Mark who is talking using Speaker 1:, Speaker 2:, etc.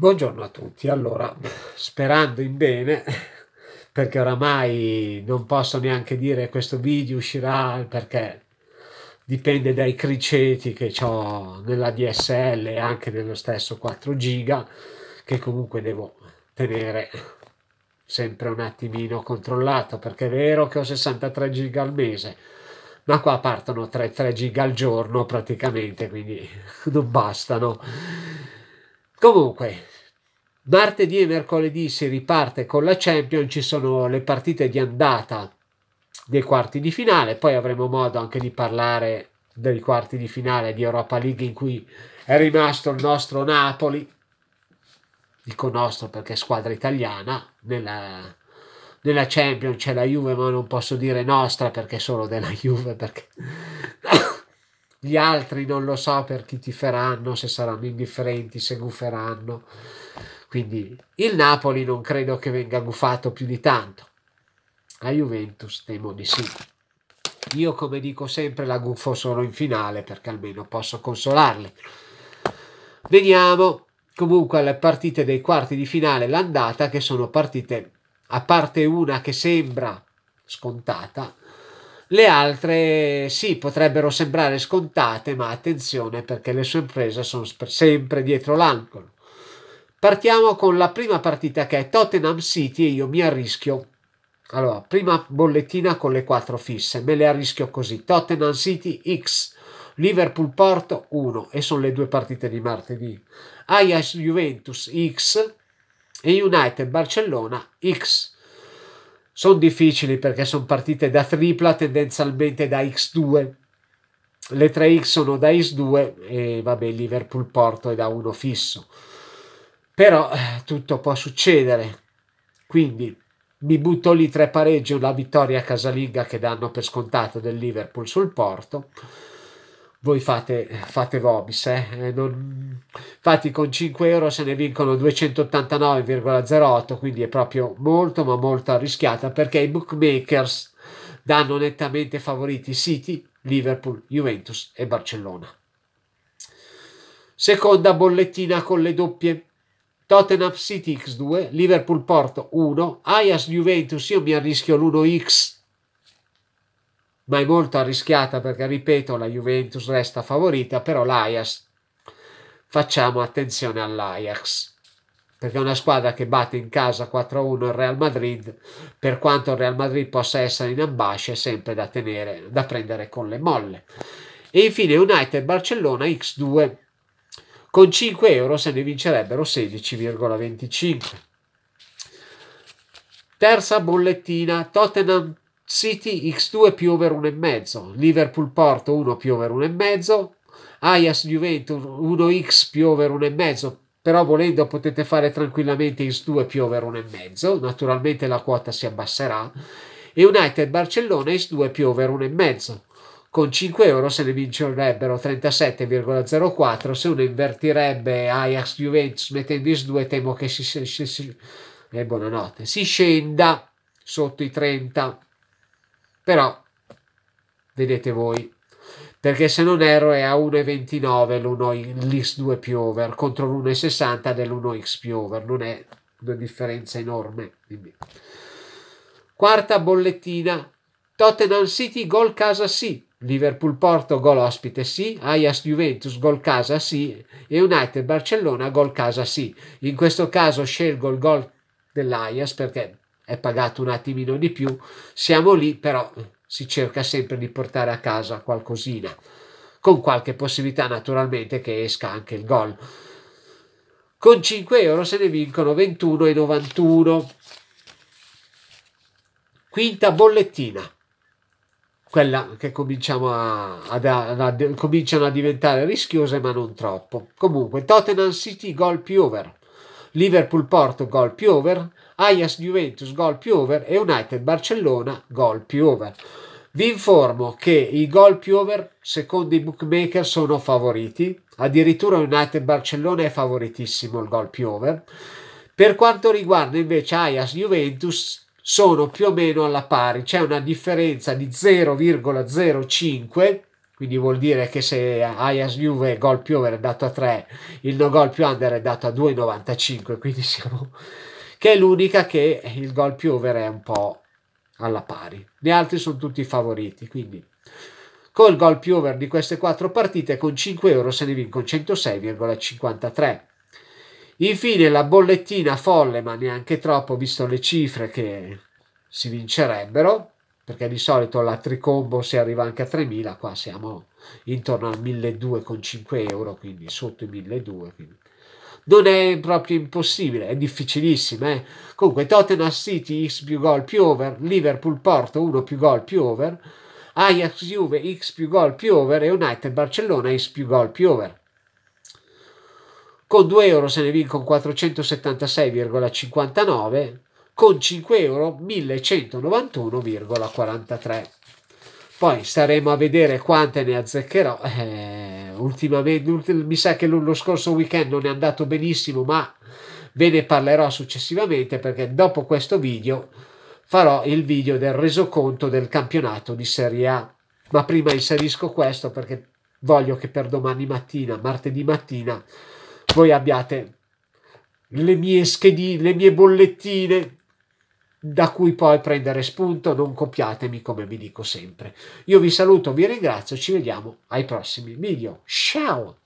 Speaker 1: Buongiorno a tutti, allora sperando in bene perché oramai non posso neanche dire questo video uscirà perché dipende dai criceti che ho nella DSL e anche nello stesso 4 giga che comunque devo tenere sempre un attimino controllato perché è vero che ho 63 giga al mese ma qua partono 3, 3 giga al giorno praticamente quindi non bastano Comunque, martedì e mercoledì si riparte con la Champions, ci sono le partite di andata dei quarti di finale, poi avremo modo anche di parlare dei quarti di finale di Europa League in cui è rimasto il nostro Napoli, dico nostro perché è squadra italiana, nella, nella Champions c'è la Juve ma non posso dire nostra perché sono della Juve perché gli altri non lo so per chi ti feranno, se saranno indifferenti, se gufferanno. Quindi il Napoli non credo che venga gufato più di tanto. A Juventus temo di sì. Io come dico sempre la gufo solo in finale perché almeno posso consolarli. Veniamo comunque alle partite dei quarti di finale, l'andata che sono partite a parte una che sembra scontata, le altre sì, potrebbero sembrare scontate, ma attenzione perché le sue imprese sono sempre dietro l'angolo. Partiamo con la prima partita che è Tottenham City e io mi arrischio. Allora, prima bollettina con le quattro fisse, me le arrischio così. Tottenham City X, Liverpool Porto 1 e sono le due partite di martedì. Ajax Juventus X e United Barcellona X sono difficili perché sono partite da tripla, tendenzialmente da x2. Le 3x sono da x2 e vabbè, Liverpool-Porto è da uno fisso. Però eh, tutto può succedere. Quindi mi butto lì tre pareggi, una vittoria casalinga che danno per scontato del Liverpool sul Porto voi fate, fate vobis. Eh? eh non... Infatti con 5 euro se ne vincono 289,08, quindi è proprio molto ma molto arrischiata perché i bookmakers danno nettamente favoriti City, Liverpool, Juventus e Barcellona. Seconda bollettina con le doppie. Tottenham City X2, Liverpool Porto 1, Ajax Juventus, io mi arrischio l'1X ma è molto arrischiata perché, ripeto, la Juventus resta favorita, però l'Ajax, facciamo attenzione all'Ajax, perché è una squadra che batte in casa 4-1 il Real Madrid, per quanto il Real Madrid possa essere in ambascia, è sempre da, tenere, da prendere con le molle. E infine United Barcellona X2, con 5 euro se ne vincerebbero 16,25. Terza bollettina, Tottenham City X2 più over 1,5, Liverpool Porto 1 più over 1,5, Ajax Juventus 1x più over 1,5, però volendo potete fare tranquillamente X2 più over 1,5, naturalmente la quota si abbasserà, e United Barcellona X2 più over 1,5. Con 5 euro se ne vincerebbero 37,04, se uno invertirebbe Ajax Juventus mettendo X2 temo che si, si, si, si, eh, si scenda sotto i 30. Però vedete voi. Perché se non erro è a 1,29 l'X2 più over contro l'1,60 dell'1X più over. Non è una differenza enorme. Quindi. Quarta bollettina. Tottenham City, gol casa sì. Liverpool Porto, gol ospite sì. Ajax Juventus, gol casa sì. E United Barcellona, gol casa sì. In questo caso scelgo il gol dell'Ajax perché è pagato un attimino di più, siamo lì, però si cerca sempre di portare a casa qualcosina, con qualche possibilità naturalmente che esca anche il gol. Con 5 euro se ne vincono 21,91. Quinta bollettina, quella che cominciamo a, ad, ad, ad, cominciano a diventare rischiose ma non troppo. Comunque, Tottenham City gol più over, Liverpool Porto gol più over, Ajax Juventus gol più over e United Barcellona gol più over. Vi informo che i gol più over secondo i bookmaker sono favoriti, addirittura United Barcellona è favoritissimo il gol più over. Per quanto riguarda invece Ajax Juventus sono più o meno alla pari, c'è una differenza di 0,05 quindi vuol dire che se Ajax Juve gol più over è dato a 3, il no gol più under è dato a 2,95, quindi siamo che è l'unica che il gol più over è un po' alla pari. Gli altri sono tutti favoriti, quindi col gol più over di queste quattro partite con 5 euro se ne vincono 106,53. Infine la bollettina folle, ma neanche troppo, visto le cifre che si vincerebbero, perché di solito la tricombo si arriva anche a 3.000, qua siamo intorno al 1.200 con 5 euro, quindi sotto i 1.200. Quindi non è proprio impossibile, è difficilissima. Eh? Comunque Tottenham City x più gol più over, Liverpool Porto 1 più gol più over, Ajax Juve x più gol più over e United Barcellona x più gol più over. Con 2 euro se ne vincono 476,59, con 5 euro 1191,43. Poi staremo a vedere quante ne azzeccherò. Eh, ultimamente, mi sa che lo scorso weekend non è andato benissimo, ma ve ne parlerò successivamente perché dopo questo video farò il video del resoconto del campionato di Serie A. Ma prima inserisco questo perché voglio che per domani mattina, martedì mattina, voi abbiate le mie schedine, le mie bollettine da cui poi prendere spunto, non copiatemi come vi dico sempre. Io vi saluto, vi ringrazio, ci vediamo ai prossimi video. Ciao!